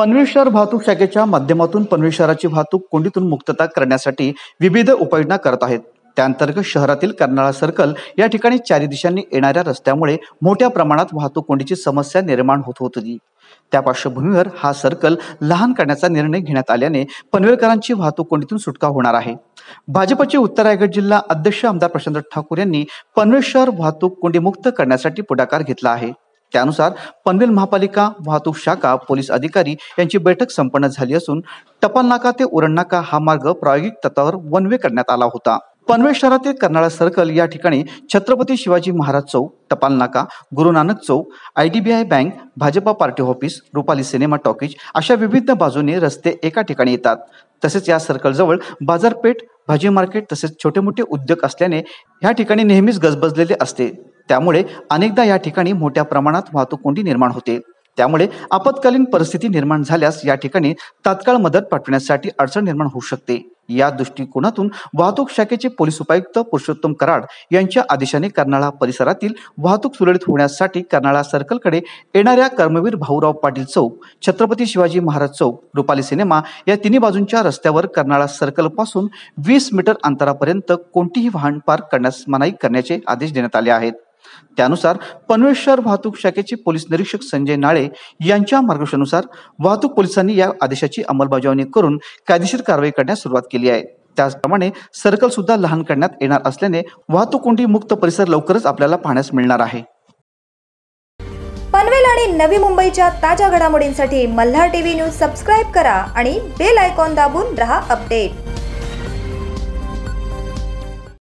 पनवेल शहर वाहतूक शाखेच्या माध्यमातून पनवेल शहराची वाहतूक कोंडीतून मुक्तता करण्यासाठी विविध उपाययोजना करत आहेत त्याअंतर्गत शहरातील कर्नाळा सर्कल या ठिकाणी चारी दिशांनी येणाऱ्या रस्त्यामुळे मोठ्या प्रमाणात वाहतूक कोंडीची समस्या निर्माण होत होती त्या पार्श्वभूमीवर हा सर्कल लहान करण्याचा निर्णय घेण्यात आल्याने पनवेलकरांची वाहतूक कोंडीतून सुटका होणार आहे भाजपचे उत्तर रायगड जिल्हा अध्यक्ष आमदार प्रशांत ठाकूर यांनी पनवेल शहर वाहतूक मुक्त करण्यासाठी पुढाकार घेतला आहे त्यानुसार पनवेल महापालिका वाहतूक शाखा पोलीस अधिकारी यांची बैठक संपन्न झाली असून टपाल नाका ते उरण नाका हा मार्ग प्रायोगिक तत्वावर वन वे करण्यात आला होता पनवेल शहरातील कर्नाळा सर्कल या ठिकाणी छत्रपती शिवाजी महाराज चौक टपाल नाका गुरु नानक चौक I D B I bank Bhajpa party office Rupali cinema talkies अशा विविध बाजूने रस्ते एका ठिकाणी येतात तसेच या सर्कलजवळ बाजारपेठ भाजी मार्केट तसेच छोटे मोठे उद्योग असल्याने या ठिकाणी नेहमीच गजबजलेले असते त्यामुळे अनेकदा या ठिकाणी मोठ्या प्रमाणात वाहतूक कोंडी निर्माण होते त्यामुळे आपत्कालीन परिस्थिती निर्माण झाल्यास या ठिकाणी तात्काळ मदत पाठवण्यासाठी अडचण निर्माण होऊ शकते या दृष्टिकोनातून वाहतूक शाखेचे पोलीस उपायुक्त पुरुषोत्तम कराड यांच्या आदेशाने कर्नाळा परिसरातील वाहतूक सुरळीत होण्यासाठी कर्नाळा सर्कलकडे येणाऱ्या कर्मवीर भाऊराव पाटील चौक छत्रपती शिवाजी महाराज चौक रुपाली सिनेमा या तिन्ही बाजूंच्या रस्त्यावर कर्नाळा सर्कलपासून वीस मीटर अंतरापर्यंत कोणतीही वाहन पार्क करण्यास मनाई करण्याचे आदेश देण्यात आले आहेत त्यानुसार पनवेल शहर वाहतूक शाखेचे पोलीस निरीक्षक संजय नाळे यांच्या मार्गदर्शनानुसार वाहतूक पोलिसांनी या आदेशाची अंमलबजावणी करून कायदेशीर कारवाई करण्यास सुरुवात केली आहे त्याचप्रमाणे सर्कल सुद्धा लहान करण्यात येणार असल्याने वाहतूक कोंडी मुक्त परिसर लवकरच आपल्याला पाहण्यास मिळणार आहे पनवेल आणि नवी मुंबईच्या ताज्या घडामोडींसाठी मल्हार टीव्ही न्यूज सबस्क्राईब करा आणि बेल आयकॉन दाबून रहा अपडेट